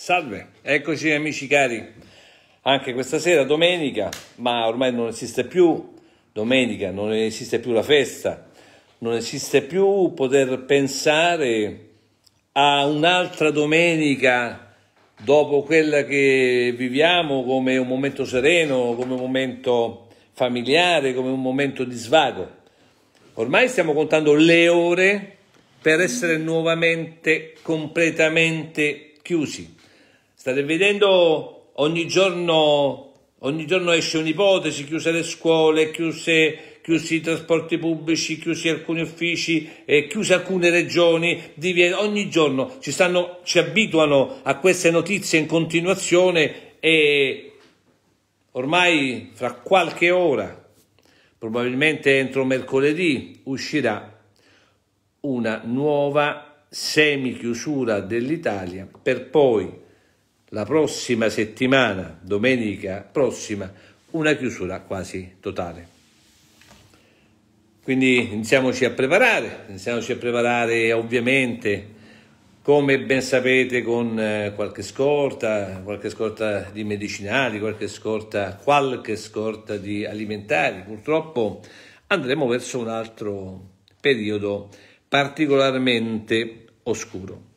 Salve, eccoci amici cari, anche questa sera domenica, ma ormai non esiste più domenica, non esiste più la festa, non esiste più poter pensare a un'altra domenica dopo quella che viviamo come un momento sereno, come un momento familiare, come un momento di svago. Ormai stiamo contando le ore per essere nuovamente completamente chiusi. State vedendo ogni giorno, ogni giorno esce un'ipotesi, chiuse le scuole, chiuse, chiusi i trasporti pubblici, chiusi alcuni uffici, eh, chiuse alcune regioni, divieto. ogni giorno ci, stanno, ci abituano a queste notizie in continuazione e ormai fra qualche ora, probabilmente entro mercoledì, uscirà una nuova semi chiusura dell'Italia per poi la prossima settimana, domenica prossima, una chiusura quasi totale. Quindi iniziamoci a preparare, iniziamoci a preparare ovviamente, come ben sapete, con eh, qualche scorta, qualche scorta di medicinali, qualche scorta, qualche scorta di alimentari. Purtroppo andremo verso un altro periodo particolarmente oscuro.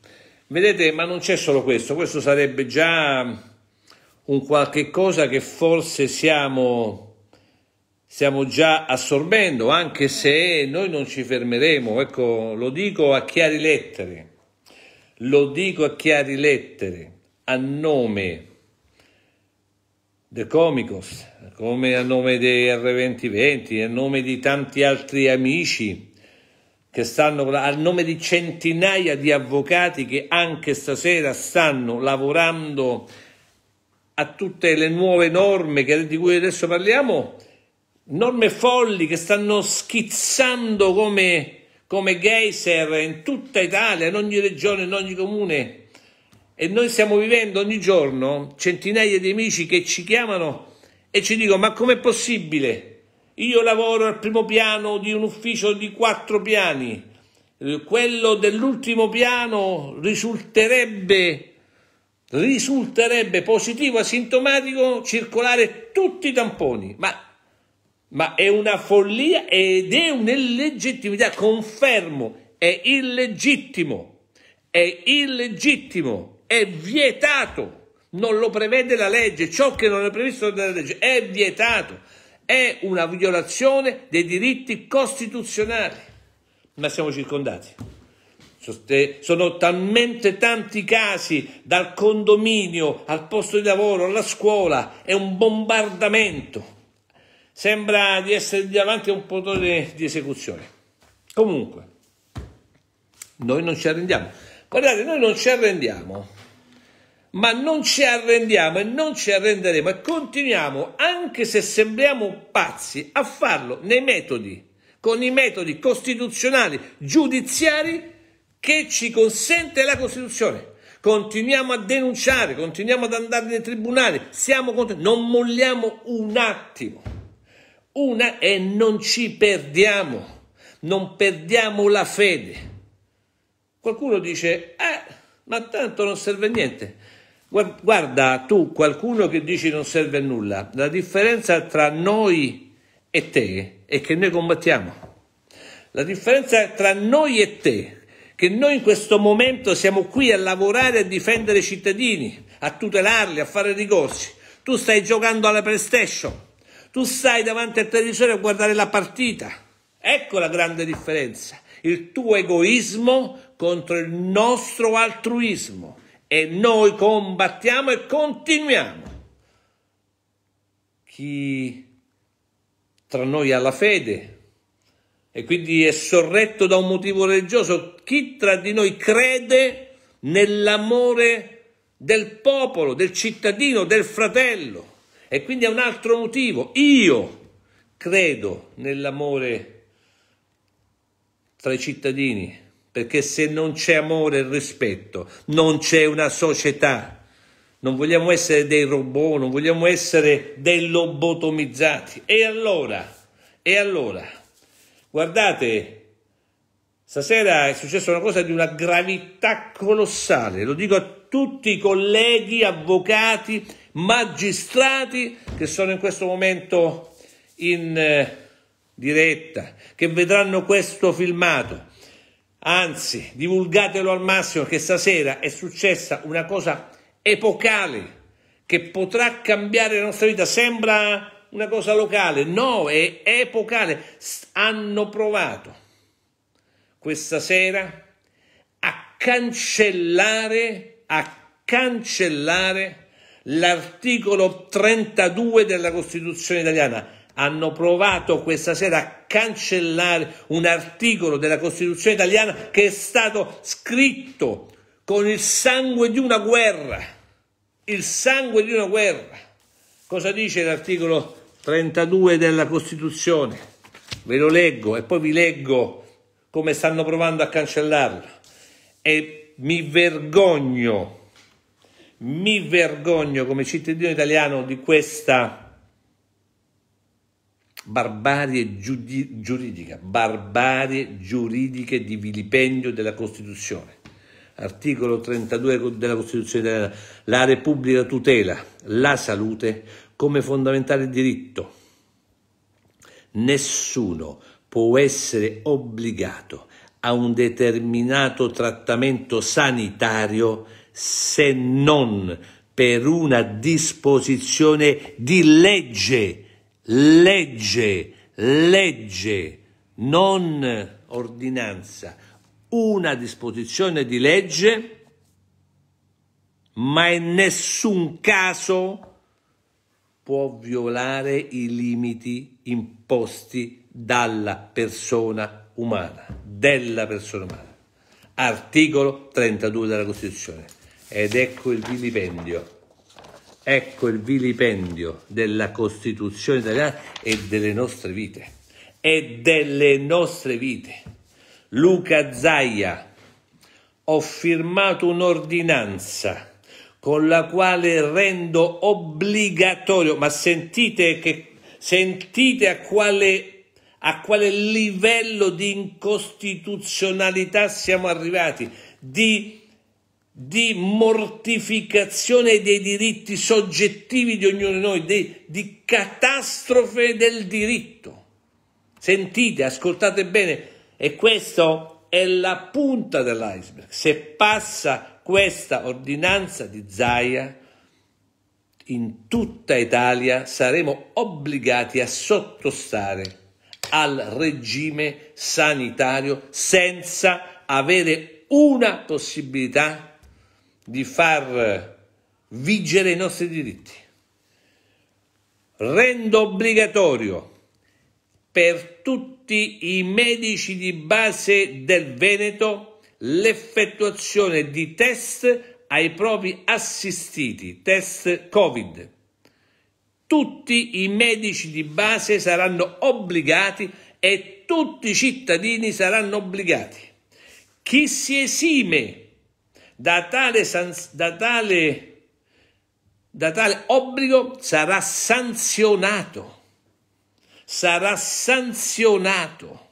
Vedete, ma non c'è solo questo, questo sarebbe già un qualche cosa che forse siamo, stiamo già assorbendo, anche se noi non ci fermeremo. Ecco, lo dico a chiari lettere, lo dico a chiari lettere, a nome del Comicos, come a nome di R2020, a nome di tanti altri amici che stanno a nome di centinaia di avvocati che anche stasera stanno lavorando a tutte le nuove norme che, di cui adesso parliamo, norme folli che stanno schizzando come, come geyser in tutta Italia, in ogni regione, in ogni comune. E noi stiamo vivendo ogni giorno centinaia di amici che ci chiamano e ci dicono ma com'è possibile? Io lavoro al primo piano di un ufficio di quattro piani. Eh, quello dell'ultimo piano risulterebbe, risulterebbe positivo asintomatico circolare tutti i tamponi. Ma ma è una follia ed è un'illegittimità, confermo, è illegittimo, è illegittimo, è vietato, non lo prevede la legge, ciò che non è previsto dalla legge è vietato è una violazione dei diritti costituzionali, ma siamo circondati. Sono talmente tanti casi, dal condominio al posto di lavoro, alla scuola, è un bombardamento. Sembra di essere davanti a un potere di esecuzione. Comunque, noi non ci arrendiamo. Guardate, noi non ci arrendiamo ma non ci arrendiamo e non ci arrenderemo e continuiamo, anche se sembriamo pazzi, a farlo nei metodi, con i metodi costituzionali, giudiziari che ci consente la Costituzione. Continuiamo a denunciare, continuiamo ad andare nei tribunali, siamo contro, non molliamo un attimo, una e non ci perdiamo, non perdiamo la fede. Qualcuno dice, eh, ma tanto non serve a niente. Guarda tu qualcuno che dici non serve a nulla, la differenza tra noi e te è che noi combattiamo. La differenza tra noi e te è che noi in questo momento siamo qui a lavorare a difendere i cittadini, a tutelarli, a fare ricorsi. Tu stai giocando alla PlayStation, tu stai davanti al televisore a guardare la partita. Ecco la grande differenza, il tuo egoismo contro il nostro altruismo e noi combattiamo e continuiamo. Chi tra noi ha la fede e quindi è sorretto da un motivo religioso, chi tra di noi crede nell'amore del popolo, del cittadino, del fratello e quindi è un altro motivo. Io credo nell'amore tra i cittadini perché se non c'è amore e rispetto, non c'è una società. Non vogliamo essere dei robot, non vogliamo essere dei lobotomizzati. E allora? E allora? Guardate, stasera è successa una cosa di una gravità colossale, lo dico a tutti i colleghi, avvocati, magistrati che sono in questo momento in eh, diretta, che vedranno questo filmato Anzi, divulgatelo al massimo che stasera è successa una cosa epocale che potrà cambiare la nostra vita. Sembra una cosa locale, no, è epocale. Hanno provato questa sera a cancellare, a cancellare l'articolo 32 della Costituzione italiana hanno provato questa sera a cancellare un articolo della Costituzione italiana che è stato scritto con il sangue di una guerra. Il sangue di una guerra. Cosa dice l'articolo 32 della Costituzione? Ve lo leggo e poi vi leggo come stanno provando a cancellarlo. E mi vergogno, mi vergogno come cittadino italiano di questa barbarie giudi- giuridica, barbarie giuridiche di vilipendio della Costituzione. Articolo 32 della Costituzione italiana. La Repubblica tutela la salute come fondamentale diritto. Nessuno può essere obbligato a un determinato trattamento sanitario se non per una disposizione di legge legge, legge, non ordinanza, una disposizione di legge, ma in nessun caso può violare i limiti imposti dalla persona umana, della persona umana. Articolo 32 della Costituzione. Ed ecco il vilipendio. Ecco il vilipendio della Costituzione italiana e delle nostre vite. E delle nostre vite. Luca Zaia, ho firmato un'ordinanza con la quale rendo obbligatorio, ma sentite, che, sentite a, quale, a quale livello di incostituzionalità siamo arrivati, di di mortificazione dei diritti soggettivi di ognuno di noi, di, di catastrofe del diritto. Sentite, ascoltate bene, e questa è la punta dell'iceberg. Se passa questa ordinanza di Zaia, in tutta Italia saremo obbligati a sottostare al regime sanitario senza avere una possibilità di di far vigere i nostri diritti. Rendo obbligatorio per tutti i medici di base del Veneto l'effettuazione di test ai propri assistiti, test Covid. Tutti i medici di base saranno obbligati e tutti i cittadini saranno obbligati. Chi si esime da tale, da tale, da tale obbligo sarà sanzionato. Sarà sanzionato.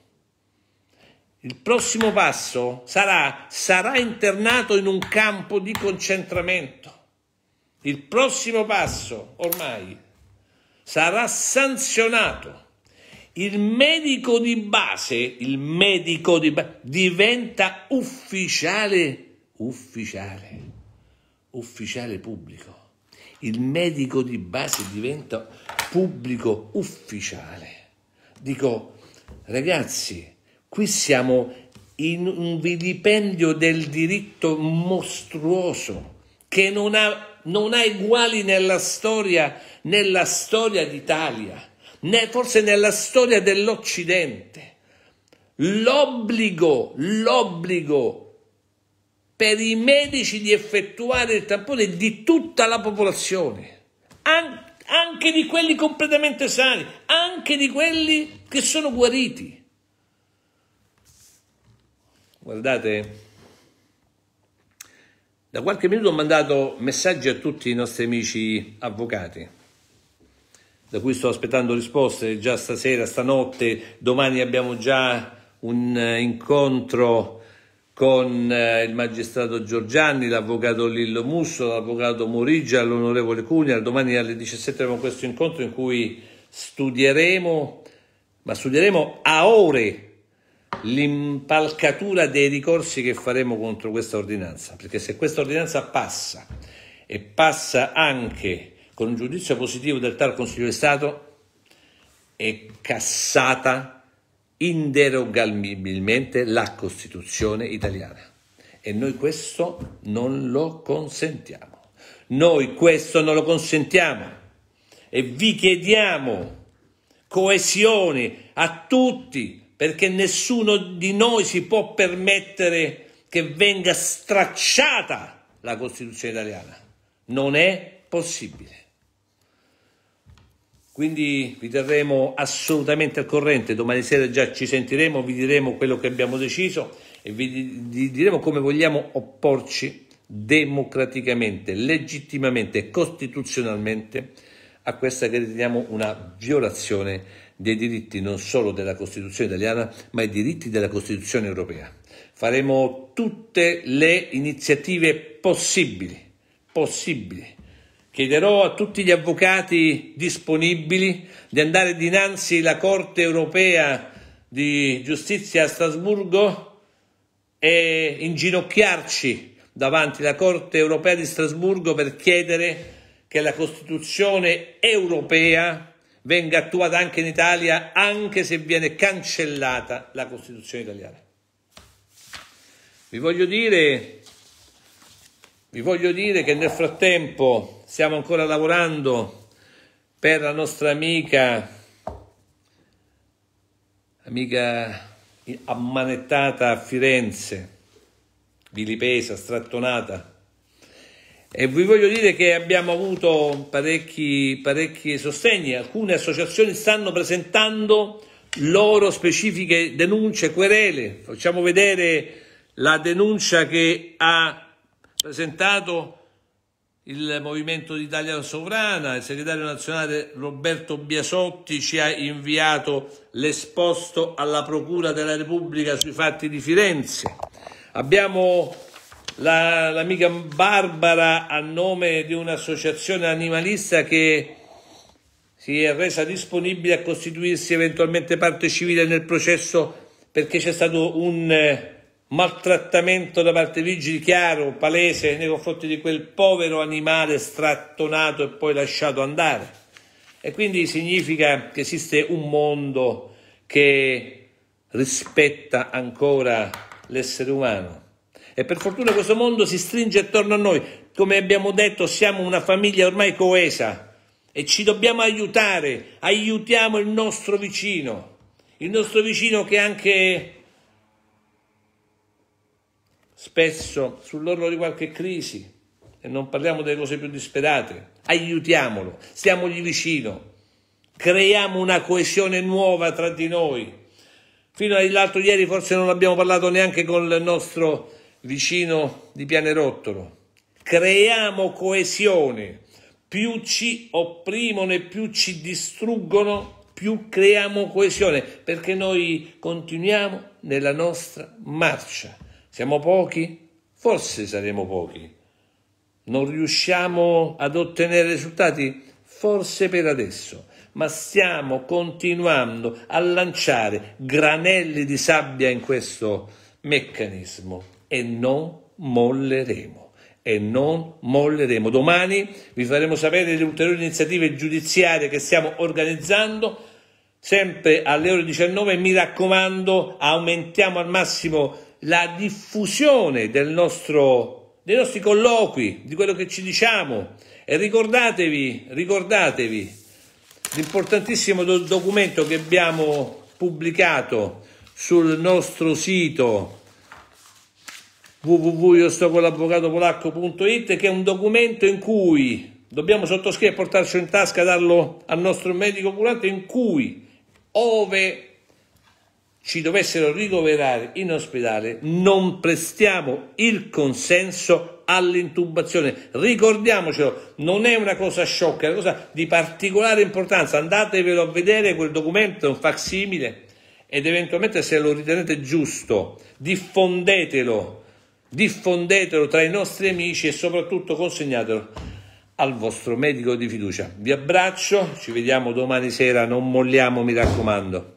Il prossimo passo sarà, sarà internato in un campo di concentramento. Il prossimo passo ormai sarà sanzionato. Il medico di base, il medico di base diventa ufficiale ufficiale, ufficiale pubblico. Il medico di base diventa pubblico ufficiale. Dico, ragazzi, qui siamo in un vilipendio del diritto mostruoso che non ha, non ha uguali nella storia, nella storia d'Italia, né forse nella storia dell'Occidente. L'obbligo, l'obbligo per i medici di effettuare il tampone di tutta la popolazione, An- anche di quelli completamente sani, anche di quelli che sono guariti. Guardate, da qualche minuto ho mandato messaggi a tutti i nostri amici avvocati, da cui sto aspettando risposte già stasera, stanotte, domani abbiamo già un incontro con eh, il magistrato Giorgiani, l'avvocato Lillo Musso, l'avvocato Morigia, l'onorevole Cugna. Domani alle 17 avremo questo incontro in cui studieremo, ma studieremo a ore l'impalcatura dei ricorsi che faremo contro questa ordinanza, perché se questa ordinanza passa e passa anche con un giudizio positivo del tal Consiglio di Stato, è cassata inderogabilmente la Costituzione italiana. E noi questo non lo consentiamo. Noi questo non lo consentiamo. E vi chiediamo coesione a tutti, perché nessuno di noi si può permettere che venga stracciata la Costituzione italiana. Non è possibile. Quindi vi terremo assolutamente al corrente, domani sera già ci sentiremo, vi diremo quello che abbiamo deciso e vi diremo come vogliamo opporci democraticamente, legittimamente, costituzionalmente a questa che riteniamo una violazione dei diritti non solo della Costituzione italiana, ma i diritti della Costituzione europea. Faremo tutte le iniziative possibili, possibili Chiederò a tutti gli avvocati disponibili di andare dinanzi alla Corte europea di giustizia a Strasburgo e inginocchiarci davanti alla Corte europea di Strasburgo per chiedere che la Costituzione europea venga attuata anche in Italia, anche se viene cancellata la Costituzione italiana. Vi voglio dire, vi voglio dire che nel frattempo stiamo ancora lavorando per la nostra amica, amica ammanettata a Firenze, vilipesa, strattonata. E vi voglio dire che abbiamo avuto parecchi, parecchi sostegni, alcune associazioni stanno presentando loro specifiche denunce, querele. Facciamo vedere la denuncia che ha presentato il Movimento d'Italia Sovrana, il segretario nazionale Roberto Biasotti ci ha inviato l'esposto alla Procura della Repubblica sui fatti di Firenze. Abbiamo la, l'amica Barbara a nome di un'associazione animalista che si è resa disponibile a costituirsi eventualmente parte civile nel processo perché c'è stato un eh, maltrattamento da parte di Vigili chiaro, palese nei confronti di quel povero animale strattonato e poi lasciato andare. E quindi significa che esiste un mondo che rispetta ancora l'essere umano. E per fortuna questo mondo si stringe attorno a noi. Come abbiamo detto, siamo una famiglia ormai coesa e ci dobbiamo aiutare, aiutiamo il nostro vicino, il nostro vicino che anche spesso sull'orlo di qualche crisi, e non parliamo delle cose più disperate, aiutiamolo, stiamogli vicino, creiamo una coesione nuova tra di noi. Fino all'altro ieri forse non abbiamo parlato neanche con il nostro vicino di Pianerottolo. Creiamo coesione, più ci opprimono e più ci distruggono, più creiamo coesione, perché noi continuiamo nella nostra marcia siamo pochi? Forse saremo pochi. Non riusciamo ad ottenere risultati? Forse per adesso, ma stiamo continuando a lanciare granelli di sabbia in questo meccanismo e non molleremo e non molleremo. Domani vi faremo sapere le ulteriori iniziative giudiziarie che stiamo organizzando, sempre alle ore 19. Mi raccomando, aumentiamo al massimo la diffusione del nostro, dei nostri colloqui, di quello che ci diciamo e ricordatevi, ricordatevi l'importantissimo do documento che abbiamo pubblicato sul nostro sito www.iostocoll'avvocatopolacco.it che è un documento in cui dobbiamo sottoscrivere e portarci in tasca, darlo al nostro medico curante in cui ove ci dovessero ricoverare in ospedale, non prestiamo il consenso all'intubazione. Ricordiamocelo, non è una cosa sciocca, è una cosa di particolare importanza. Andatevelo a vedere quel documento, è un facsimile ed eventualmente se lo ritenete giusto, diffondetelo, diffondetelo tra i nostri amici e soprattutto consegnatelo al vostro medico di fiducia. Vi abbraccio, ci vediamo domani sera, non molliamo, mi raccomando.